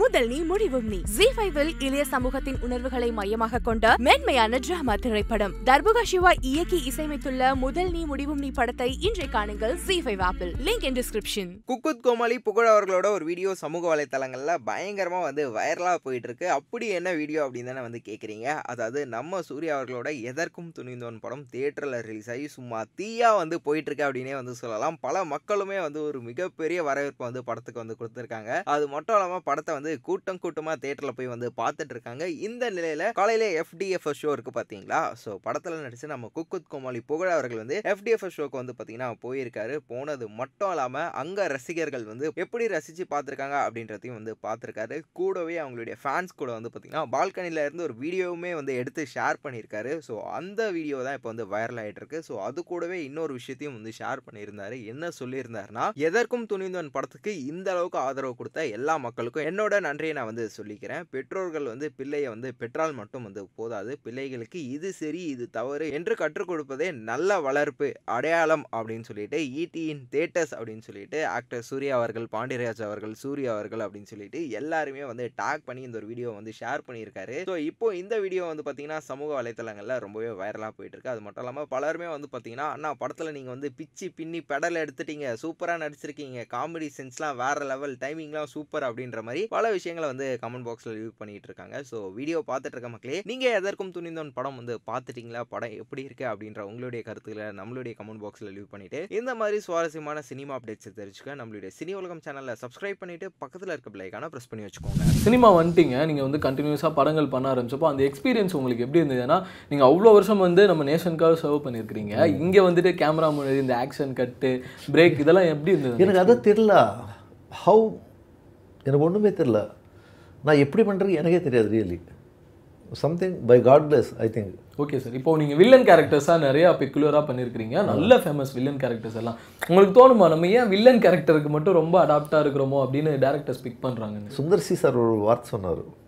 முதல் நீ முடிவும் நீ ஜி ஃபைவில் இளைய சமூகத்தின் உணர்வுகளை மையமாக கொண்ட மேன்மையான டிராமா திரைப்படம் தர்புகா சிவா இயக்கி இசையமைத்துள்ள முதல் நீ முடிவும் நீ படத்தை இன்றை காணுங்கள் ஜி ஃபைவ் ஆப்பிள் லிங்க் இன் டிஸ்கிரிப்ஷன் குக்குத் கோமாளி புகழ் அவர்களோட ஒரு வீடியோ சமூக வலைத்தளங்கள்ல பயங்கரமா வந்து வைரலா போயிட்டு இருக்கு அப்படி என்ன வீடியோ அப்படின்னு தானே வந்து கேக்குறீங்க அதாவது நம்ம சூர்யா அவர்களோட எதற்கும் துணிந்தோன் படம் தியேட்டர்ல ரிலீஸ் ஆகி சும்மா தீயா வந்து போயிட்டு இருக்கு அப்படின்னே வந்து சொல்லலாம் பல மக்களுமே வந்து ஒரு மிகப்பெரிய வரவேற்பை வந்து படத்துக்கு வந்து கொடுத்துருக்காங்க அது மட்டும் இல்லாம படத்தை படத்தை வந்து கூட்டம் கூட்டமாக தேட்டரில் போய் வந்து பார்த்துட்டு இருக்காங்க இந்த நிலையில் காலையில் எஃப்டிஎஃப் ஷோ இருக்குது பார்த்தீங்களா ஸோ படத்தில் நடித்து நம்ம குக்குத் கோமாளி புகழ அவர்கள் வந்து எஃப்டிஎஃப் ஷோக்கு வந்து பார்த்தீங்கன்னா போயிருக்காரு போனது மட்டும் இல்லாமல் அங்கே ரசிகர்கள் வந்து எப்படி ரசித்து பார்த்துருக்காங்க அப்படின்றதையும் வந்து பார்த்துருக்காரு கூடவே அவங்களுடைய ஃபேன்ஸ் கூட வந்து பார்த்தீங்கன்னா பால்கனியில் இருந்து ஒரு வீடியோவுமே வந்து எடுத்து ஷேர் பண்ணியிருக்காரு ஸோ அந்த வீடியோ தான் இப்போ வந்து வைரல் ஆகிட்டு இருக்கு ஸோ அது கூடவே இன்னொரு விஷயத்தையும் வந்து ஷேர் பண்ணியிருந்தாரு என்ன சொல்லியிருந்தாருன்னா எதற்கும் துணிந்தவன் படத்துக்கு இந்த அளவுக்கு ஆதரவு கொடுத்த எல்லா மக்களுக்கும் என்னோட என்னோட நன்றியை நான் வந்து சொல்லிக்கிறேன் பெற்றோர்கள் வந்து பிள்ளையை வந்து பெற்றால் மட்டும் வந்து போதாது பிள்ளைகளுக்கு இது சரி இது தவறு என்று கற்றுக் கொடுப்பதே நல்ல வளர்ப்பு அடையாளம் அப்படின்னு சொல்லிட்டு ஈட்டியின் தேட்டஸ் அப்படின்னு சொல்லிட்டு ஆக்டர் சூர்யா அவர்கள் பாண்டியராஜ் அவர்கள் சூர்யா அவர்கள் அப்படின்னு சொல்லிட்டு எல்லாருமே வந்து டாக் பண்ணி இந்த ஒரு வீடியோ வந்து ஷேர் பண்ணியிருக்காரு ஸோ இப்போ இந்த வீடியோ வந்து பார்த்தீங்கன்னா சமூக வலைத்தளங்களில் ரொம்பவே வைரலாக போயிட்டு இருக்கு அது மட்டும் இல்லாமல் பலருமே வந்து பார்த்தீங்கன்னா அண்ணா படத்தில் நீங்கள் வந்து பிச்சு பின்னி பெடல் எடுத்துட்டீங்க சூப்பராக நடிச்சிருக்கீங்க காமெடி சென்ஸ்லாம் வேற லெவல் டைமிங்லாம் சூப்பர் அப்படின்ற மாதிரி பல விஷயங்களை வந்து கமெண்ட் பாக்ஸில் ரிவ்யூ பண்ணிகிட்டு இருக்காங்க ஸோ வீடியோ பார்த்துட்டு இருக்க மக்களே நீங்கள் எதற்கும் துணிந்தோன் படம் வந்து பார்த்துட்டிங்களா படம் எப்படி இருக்கு அப்படின்ற உங்களுடைய கருத்துக்களை நம்மளுடைய கமெண்ட் பாக்ஸில் லீவ் பண்ணிட்டு இந்த மாதிரி சுவாரஸ்யமான சினிமா அப்டேட்ஸ் தெரிஞ்சுக்க நம்மளுடைய சினி உலகம் சேனலில் சப்ஸ்கிரைப் பண்ணிவிட்டு பக்கத்தில் இருக்க பிள்ளைக்கான ப்ரெஸ் பண்ணி வச்சுக்கோங்க சினிமா வந்துட்டீங்க நீங்கள் வந்து கண்டினியூஸாக படங்கள் பண்ண ஆரம்பிச்சப்போ அந்த எக்ஸ்பீரியன்ஸ் உங்களுக்கு எப்படி இருந்ததுன்னா நீங்கள் அவ்வளோ வருஷம் வந்து நம்ம நேஷனுக்காக சர்வ் பண்ணியிருக்கிறீங்க இங்கே வந்துட்டு கேமரா முன்னாடி இந்த ஆக்ஷன் கட்டு பிரேக் இதெல்லாம் எப்படி இருந்தது எனக்கு அதை தெரில ஹவு எனக்கு ஒன்றுமே தெரில நான் எப்படி பண்ணுறது எனக்கே தெரியாது really something by God plus I think okay sir இப்போ நீங்கள் வில்லன் கேரக்டர்ஸாக நிறையா பெக்குலராக பண்ணியிருக்கிறீங்க நல்ல ஃபேமஸ் வில்லன் கேரக்டர்ஸ் எல்லாம் உங்களுக்கு தோணுமா நம்ம ஏன் வில்லன் கேரக்டருக்கு மட்டும் ரொம்ப அடாப்டாக இருக்கிறோமோ அப்படின்னு டேரக்டர்ஸ் பிக் பண்ணுறாங்க சுந்தர் சி சார் ஒரு வார்த்தை சொன்னார்